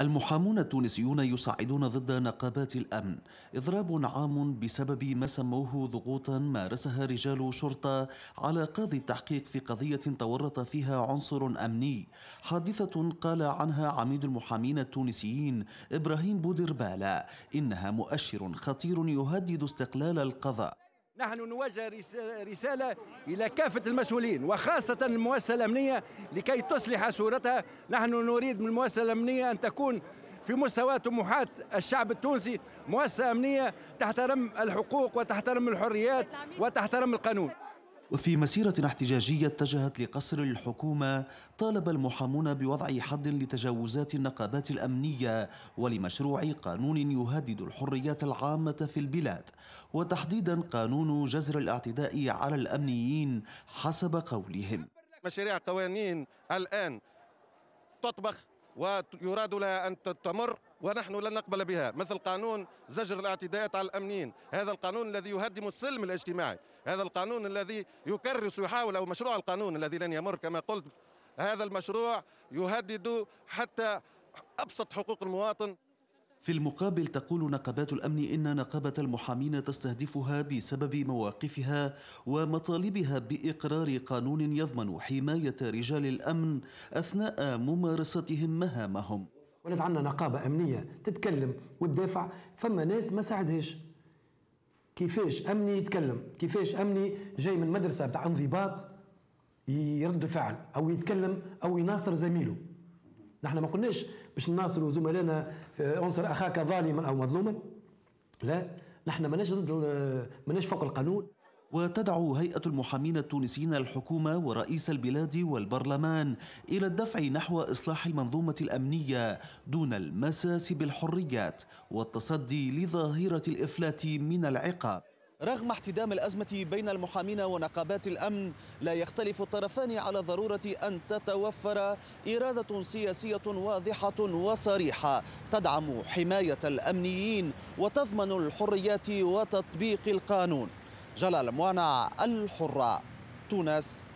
المحامون التونسيون يصعدون ضد نقابات الامن اضراب عام بسبب ما سموه ضغوطا مارسها رجال شرطه على قاضي التحقيق في قضيه تورط فيها عنصر امني حادثه قال عنها عميد المحامين التونسيين ابراهيم بودربالا انها مؤشر خطير يهدد استقلال القضاء نحن نوجه رسالة إلى كافة المسؤولين وخاصة المؤسسة الأمنية لكي تصلح صورتها نحن نريد من المؤسسة الأمنية أن تكون في مستوى طموحات الشعب التونسي مؤسسة أمنية تحترم الحقوق وتحترم الحريات وتحترم القانون وفي مسيرة احتجاجية اتجهت لقصر الحكومة طالب المحامون بوضع حد لتجاوزات النقابات الأمنية ولمشروع قانون يهدد الحريات العامة في البلاد وتحديدا قانون جزر الاعتداء على الأمنيين حسب قولهم مشاريع قوانين الآن تطبخ ويراد لها أن تمر ونحن لن نقبل بها مثل قانون زجر الاعتداءات على الأمنيين هذا القانون الذي يهدم السلم الاجتماعي هذا القانون الذي يكرس يحاول أو مشروع القانون الذي لن يمر كما قلت هذا المشروع يهدد حتى أبسط حقوق المواطن في المقابل تقول نقابات الأمن إن نقابة المحامين تستهدفها بسبب مواقفها ومطالبها بإقرار قانون يضمن حماية رجال الأمن أثناء ممارستهم مهامهم ولات عندنا نقابه امنيه تتكلم وتدافع فما ناس ما ساعدهاش كيفاش امني يتكلم كيفاش امني جاي من مدرسه بتاع انضباط يرد الفعل او يتكلم او يناصر زميله نحن ما قلناش باش نناصروا زملائنا انصر اخاك ظالما او مظلوما لا نحن ماناش ضد ماناش فوق القانون وتدعو هيئة المحامين التونسيين الحكومة ورئيس البلاد والبرلمان إلى الدفع نحو إصلاح المنظومة الأمنية دون المساس بالحريات والتصدي لظاهرة الإفلات من العقاب رغم احتدام الأزمة بين المحامين ونقابات الأمن لا يختلف الطرفان على ضرورة أن تتوفر إرادة سياسية واضحة وصريحة تدعم حماية الأمنيين وتضمن الحريات وتطبيق القانون جلال موانع الحرة تونس